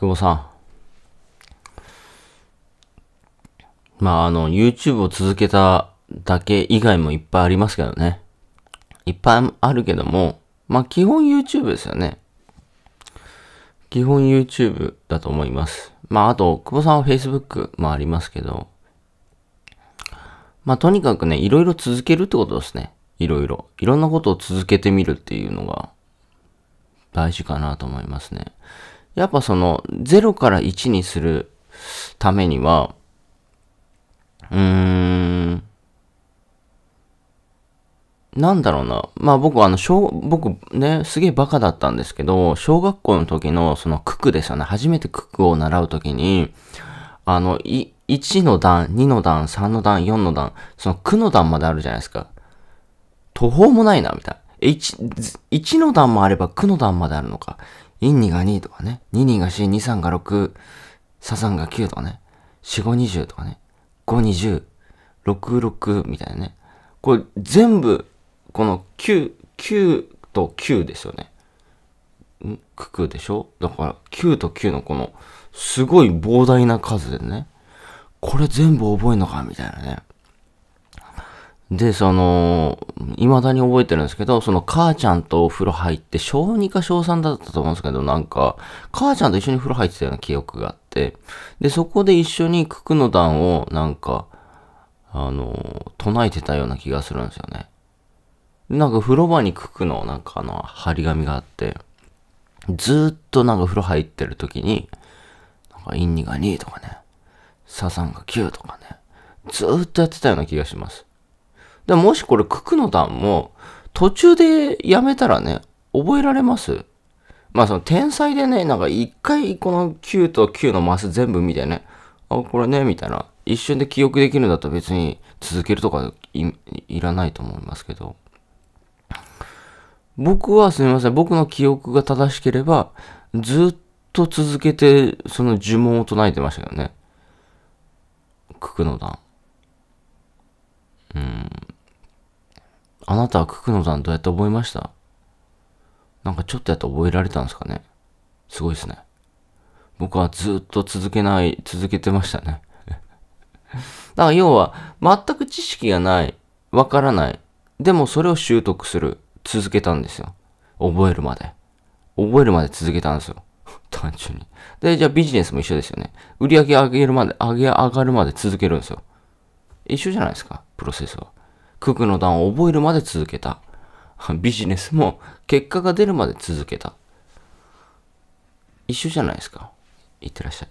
久保さん。まあ、あの、YouTube を続けただけ以外もいっぱいありますけどね。いっぱいあるけども、まあ、基本 YouTube ですよね。基本 YouTube だと思います。まあ、あと、久保さんは Facebook もありますけど、まあ、とにかくね、いろいろ続けるってことですね。いろいろ。いろんなことを続けてみるっていうのが、大事かなと思いますね。やっぱその0から1にするためには、うーん、なんだろうな。まあ僕あの、小、僕ね、すげえバカだったんですけど、小学校の時のその九九ですよね。初めて九九を習う時に、あの、1の段、2の段、3の段、4の段、その区の段まであるじゃないですか。途方もないな、みたいな。1、1の段もあれば区の段まであるのか。イン2が2とかね、2、2が4、2、3が6、サ3が9とかね、4、5、20とかね、5、20、6、6みたいなね。これ全部、この9、9と9ですよね。ん九九でしょだから9と9のこのすごい膨大な数でね、これ全部覚えんのかみたいなね。で、その、未だに覚えてるんですけど、その母ちゃんとお風呂入って、小2か小3だったと思うんですけど、なんか、母ちゃんと一緒に風呂入ってたような記憶があって、で、そこで一緒に九九の段を、なんか、あの、唱えてたような気がするんですよね。なんか風呂場に九九の、なんかあの、張り紙があって、ずっとなんか風呂入ってる時に、なんか、インニが2とかね、サザンが9とかね、ずっとやってたような気がします。でもしこれ、九九の段も、途中でやめたらね、覚えられますまあその天才でね、なんか一回この9と9のマス全部見てね、あ、これね、みたいな。一瞬で記憶できるんだったら別に続けるとかいらないと思いますけど。僕はすみません。僕の記憶が正しければ、ずっと続けてその呪文を唱えてましたけどね。九九の段。うん。あなたはククノさんどうやって覚えましたなんかちょっとやったら覚えられたんですかねすごいですね。僕はずっと続けない、続けてましたね。だから要は、全く知識がない、わからない。でもそれを習得する。続けたんですよ。覚えるまで。覚えるまで続けたんですよ。単純に。で、じゃあビジネスも一緒ですよね。売り上げ上げるまで、上げ上がるまで続けるんですよ。一緒じゃないですか、プロセスは。九九の段を覚えるまで続けた。ビジネスも結果が出るまで続けた。一緒じゃないですか。いってらっしゃい。